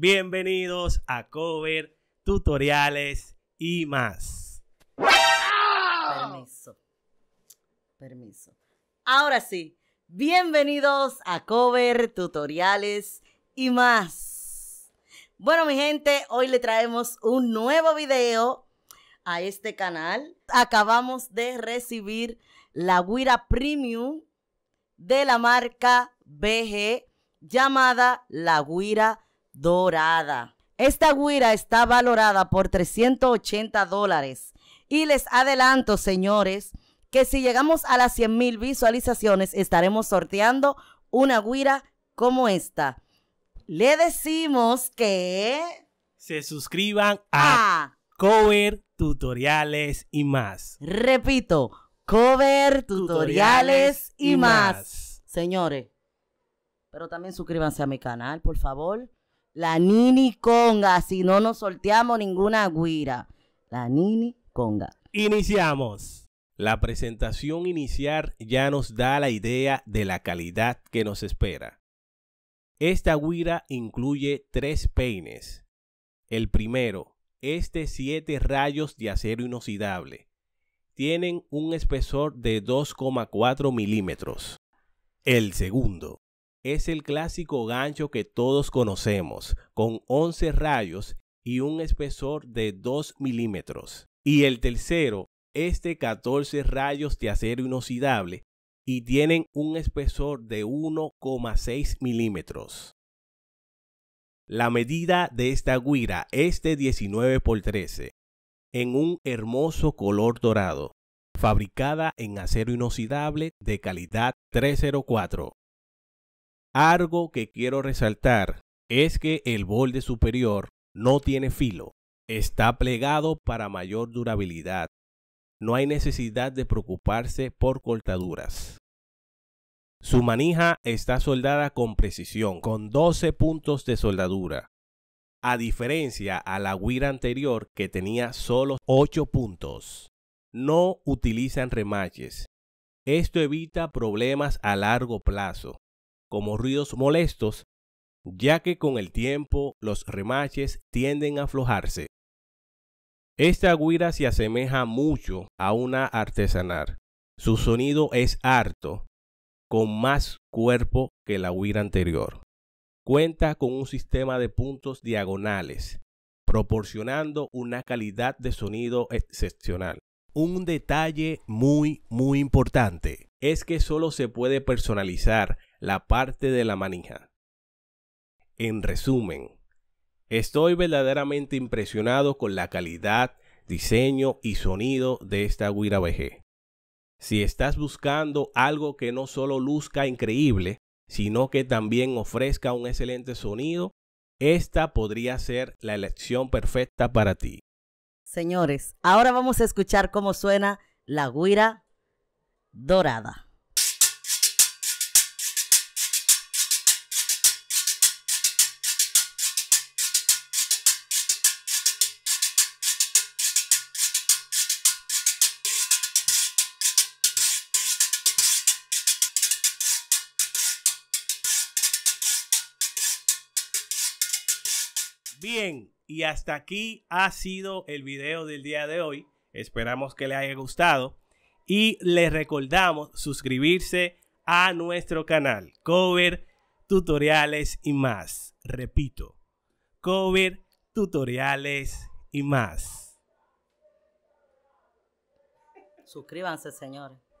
Bienvenidos a Cover, Tutoriales y más. Permiso. Permiso. Ahora sí, bienvenidos a Cover, Tutoriales y más. Bueno, mi gente, hoy le traemos un nuevo video a este canal. Acabamos de recibir la Guira Premium de la marca BG llamada La Guira dorada. Esta guira está valorada por 380 dólares. Y les adelanto, señores, que si llegamos a las 100 mil visualizaciones, estaremos sorteando una guira como esta. Le decimos que... Se suscriban a, ah. Cover Tutoriales y más. Repito, Cover Tutoriales, y, más. Señores, pero también suscríbanse a mi canal, por favor. La Nini Conga, si no nos sorteamos ninguna guira. La Nini Conga. Iniciamos. La presentación inicial ya nos da la idea de la calidad que nos espera. Esta guira incluye tres peines. El primero es de siete rayos de acero inoxidable. Tienen un espesor de 2,4 milímetros. El segundo es el clásico gancho que todos conocemos, con 11 rayos y un espesor de 2 milímetros. Y el tercero es de 14 rayos de acero inoxidable y tienen un espesor de 1,6 milímetros. La medida de esta guira es de 19 x 13, en un hermoso color dorado, fabricada en acero inoxidable de calidad 304. Algo que quiero resaltar es que el borde superior no tiene filo, está plegado para mayor durabilidad. No hay necesidad de preocuparse por cortaduras. Su manija está soldada con precisión, con 12 puntos de soldadura, a diferencia a la guira anterior que tenía solo 8 puntos. No utilizan remaches. Esto evita problemas a largo plazo como ruidos molestos, ya que con el tiempo los remaches tienden a aflojarse. Esta guira se asemeja mucho a una artesanal. Su sonido es harto, con más cuerpo que la guira anterior. Cuenta con un sistema de puntos diagonales, proporcionando una calidad de sonido excepcional. Un detalle muy, muy importante es que solo se puede personalizar la parte de la manija. En resumen, estoy verdaderamente impresionado con la calidad, diseño y sonido de esta Guira VG Si estás buscando algo que no solo luzca increíble, sino que también ofrezca un excelente sonido, esta podría ser la elección perfecta para ti. Señores, ahora vamos a escuchar cómo suena la guira dorada. Bien, y hasta aquí ha sido el video del día de hoy. Esperamos que les haya gustado y les recordamos suscribirse a nuestro canal Cover Tutoriales y más. Repito, Cover Tutoriales y más. Suscríbanse, señores.